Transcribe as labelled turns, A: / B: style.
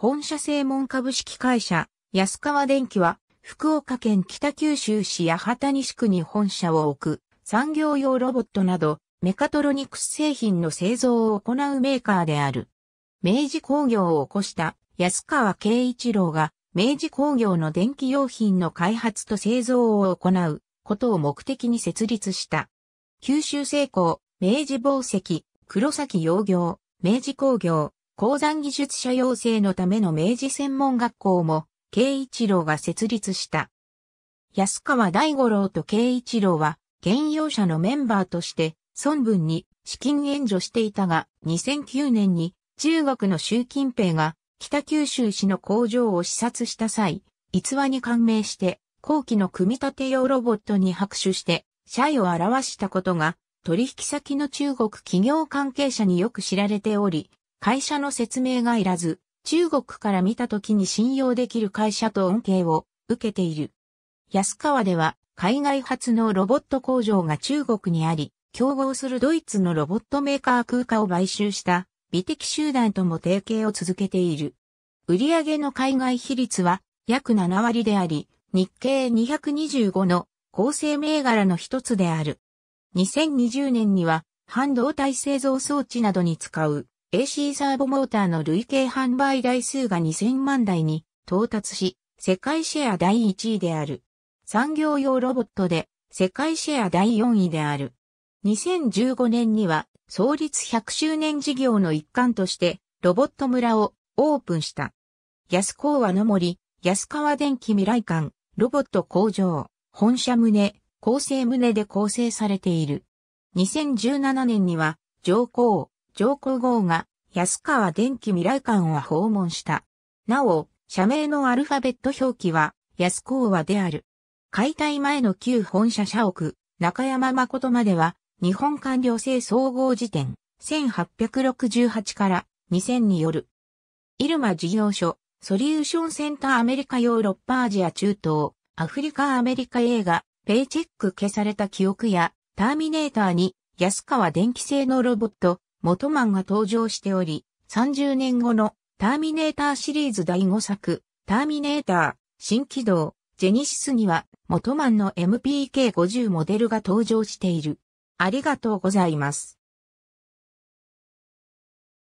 A: 本社正門株式会社、安川電機は、福岡県北九州市八幡西区に本社を置く、産業用ロボットなど、メカトロニクス製品の製造を行うメーカーである。明治工業を起こした安川慶一郎が明治工業の電気用品の開発と製造を行うことを目的に設立した。九州製鋼、明治宝石、黒崎洋業、明治工業、鉱山技術者養成のための明治専門学校も、慶一郎が設立した。安川大五郎と慶一郎は、現用者のメンバーとして、孫文に資金援助していたが、2009年に中国の習近平が北九州市の工場を視察した際、逸話に感銘して、後期の組み立て用ロボットに拍手して、謝意を表したことが、取引先の中国企業関係者によく知られており、会社の説明がいらず、中国から見た時に信用できる会社と恩恵を受けている。安川では海外発のロボット工場が中国にあり、競合するドイツのロボットメーカー空間を買収した美的集団とも提携を続けている。売上の海外比率は約7割であり、日経225の構成銘柄の一つである。2020年には半導体製造装置などに使う AC サーボモーターの累計販売台数が2000万台に到達し、世界シェア第1位である。産業用ロボットで世界シェア第4位である。2015年には創立100周年事業の一環としてロボット村をオープンした。安川和の森、安川電機未来館、ロボット工場、本社棟、構成棟で構成されている。2017年には上皇、上皇后が安川電気未来館を訪問した。なお、社名のアルファベット表記は安川和である。解体前の旧本社社屋、中山誠までは、日本官僚制総合辞典、1868から2000による。イルマ事業所、ソリューションセンターアメリカヨーロッパアジア中東、アフリカアメリカ映画、ペイチェック消された記憶や、ターミネーターに、安川電気製のロボット、元マンが登場しており、30年後のターミネーターシリーズ第5作、ターミネーター、新起動、ジェニシスには元マンの MPK50 モデルが登場している。ありがとうございます。